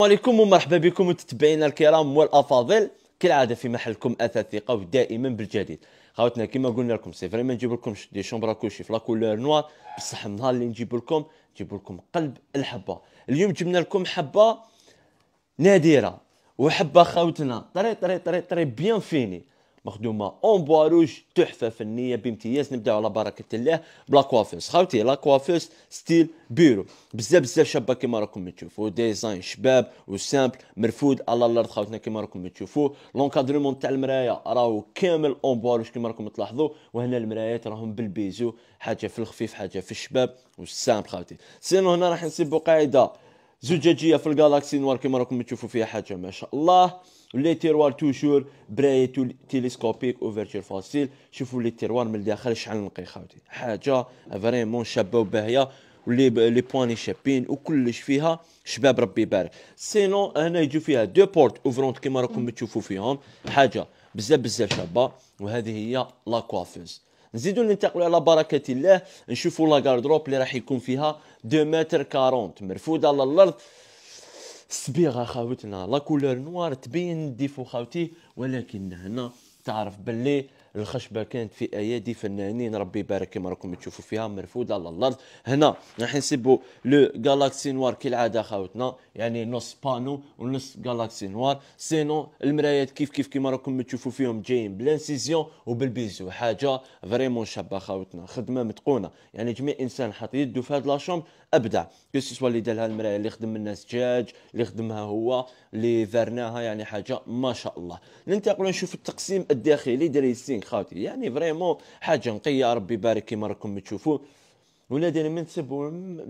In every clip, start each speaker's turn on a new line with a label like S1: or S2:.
S1: السلام عليكم ومرحبا بكم متابعينا الكرام والافاضل كالعاده في محلكم اثاث ودائما بالجديد خاوتنا كما قلنا لكم سي فريمون نجيب لكم دي شومبرا كوشي في لاكولور نوار بصح النهار اللي نجيب لكم نجيب لكم قلب الحبه اليوم جبنا لكم حبه نادره وحبه خاوتنا طري طري طري طري بيان فيني مخدومه اون بواروج تحفه فنيه بامتياز نبداو على بركه الله بلا كوافيس خاوتي لا كوافيس ستيل بيرو بزاف بزاف شابه كيما راكم تشوفوا ديزاين شباب وسامبل مرفود على الارض خاوتنا كيما راكم تشوفوا لونكادرمون تاع المرايه راهو كامل اون بواروج كيما راكم تلاحظوا وهنا المرايات راهم بالبيزو حاجه في الخفيف حاجه في الشباب وسامبل خاوتي سينو هنا راح نسيبو قاعده زجاجيه في الجالاكسي نوار كما راكم تشوفوا فيها حاجه ما شاء الله لي تيروار توجور براي تيليسكوبيك اوفرتير فاسيل شوفوا لي تيروار من الداخل شحال نقي خاوتي حاجه فريمون شابه وباهيه ولي لي بواني شابين وكلش فيها شباب ربي يبارك سينو هنا يجو فيها دو بورت اوفرونت كما راكم تشوفوا فيهم حاجه بزاف بزاف شابه وهذه هي لا كوافيز نزيدو ننتقلوا على بركه الله نشوفوا لا غاردروب اللي راح يكون فيها 2 متر 40 مرفوده على الارض صبيغه خاوتنا لا كولور نوار تبين ديفو خاوتي ولكن هنا تعرف باللي الخشبه كانت في ايادي فنانين ربي يبارك كما راكم تشوفوا فيها مرفوده على الارض هنا راح نسيبوا لو جالاكسي نوار كالعاده خاوتنا يعني نص بانو ونص جالاكسي نوار سينو المرايات كيف كيف كما راكم تشوفوا فيهم جايين بلانسيزيون وبالبيزو حاجه فريمون شابه خاوتنا خدمه متقونه يعني جميع انسان حاط يده في هاد لاشومب ابدع كو سوا اللي دار المرايه اللي خدم منها زجاج اللي خدمها هو اللي فرناها يعني حاجه ما شاء الله ننتقلوا نشوف التقسيم الداخلي دريسينغ خاوتي يعني فريمون حاجه نقيه ربي يبارك كيما راكم تشوفوا ونادينا من تسب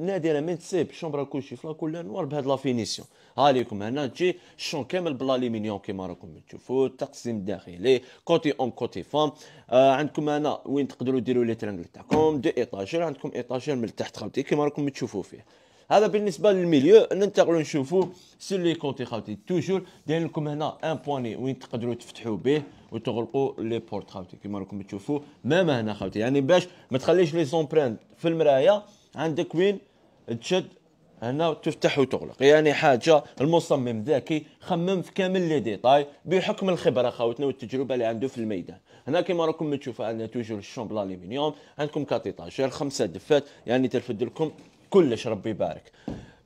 S1: نادينا من تسب شومبرا كلشي فلا كلها نوار بهاد لافينيسيون ها ليكم هنا تجي الشون كامل بالاليمنيوم كيما راكم تشوفوا التقسيم الداخلي كوتي اون كوتي فام آه عندكم هنا وين تقدروا ديروا لي ترانجل تاعكم دو ايطاجير عندكم ايطاجير من تحت خاوتي كيما راكم تشوفوا فيه هذا بالنسبه للميليو ننتقلوا نشوفوا سي لي كونتي خاوتي توجور داير لكم هنا ان بواني وين تقدروا تفتحوا به وتغلقوا لي بورت خاوتي كما راكم تشوفوا مام هنا خاوتي يعني باش ما تخليش لي زومبرينت في المرايه عندك وين تشد هنا تفتح وتغلق يعني حاجه المصمم ذكي خمم في كامل لي ديتاي بحكم الخبره خاوتنا والتجربه اللي عنده في الميدان هنا كما راكم تشوفوا عندنا توجور الشومبل الالومنيوم عندكم كاتيطاجير خمسه دفات يعني ترفد لكم كلش ربي يبارك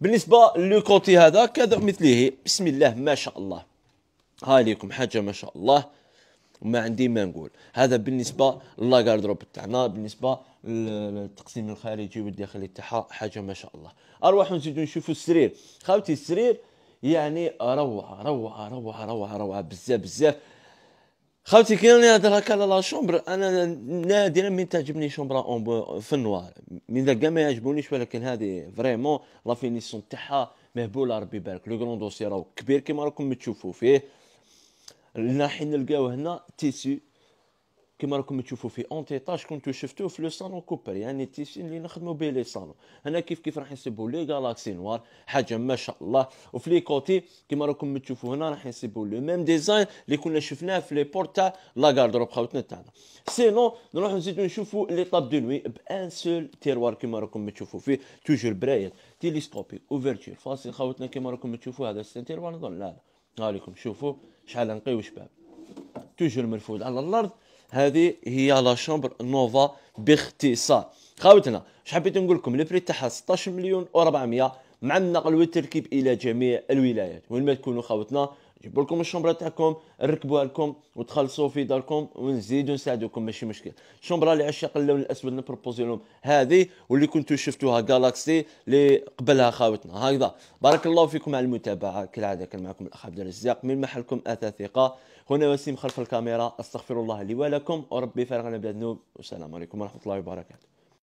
S1: بالنسبه لو كوتي هذا كذا مثله بسم الله ما شاء الله ها ليكم حاجه ما شاء الله وما عندي ما نقول هذا بالنسبه لاغاردروب تاعنا بالنسبه للتقسيم الخارجي والداخلي تاعها حاجه ما شاء الله اروح نزيدو نشوفوا السرير خاوتي السرير يعني روعه روعه روعه روعه روعه بزاف بزاف خاوتي كي راني نهضر هكا على لا شومبر انا نادرا من تعجبني شومبرا اون في النوار من ذاك ما يعجبونيش ولكن هذه فريمون لا فينيسيون تاعها مهبوله ربي يبارك لو كرون دوسي راهو كبير كيما راكم تشوفوا فيه رايحين نلقاو هنا تيسي كما راكم تشوفوا في اونتيطاج كنتو شفتوه في لو صالون كوبر يعني التيسين اللي نخدموا به لي صالون هنا كيف كيف راح نسيبو لي غالاكسي نوار حاجه ما شاء الله وفي لي كوتي كما راكم تشوفوا هنا راح نسيبو لو ميم ديزاين اللي كنا شفناه في لي بورتا لا غاردروب خاوتنا تاعنا سينو نروحو نزيدو نشوفو لي طاب دو نوي بان سول تيروار كما راكم تشوفوا فيه توجور برايات تيليسكوبي اوفرتير فاصل خاوتنا كما راكم تشوفوا هذا السن تيروار نظن لا لا هاوليكم شوفوا شحال نقي وشباب توجور مرفود على الارض هذه هي لا شومبر نوفا باختصار خاوتنا اش حبيت نقول لكم البري تاعها 16 مليون و400 مع النقل والتركيب الى جميع الولايات وين ما تكونوا خاوتنا جيبوا لكم الشومبره تاعكم نركبوها لكم وتخلصوا في داركم ونزيدوا نساعدوكم ماشي مشكل الشومبره اللي عشاق اللون الاسود نبروبوزي لهم هذه واللي كنتو شفتوها جالاكسي اللي قبلها خاوتنا هكذا بارك الله فيكم على المتابعه كالعاده كان معكم الاخ عبد الرزاق من محلكم اتى ثقه هنا وسيم خلف الكاميرا استغفر الله لي ولكم وربي فارغنا بلا ذنوب والسلام عليكم ورحمه الله وبركاته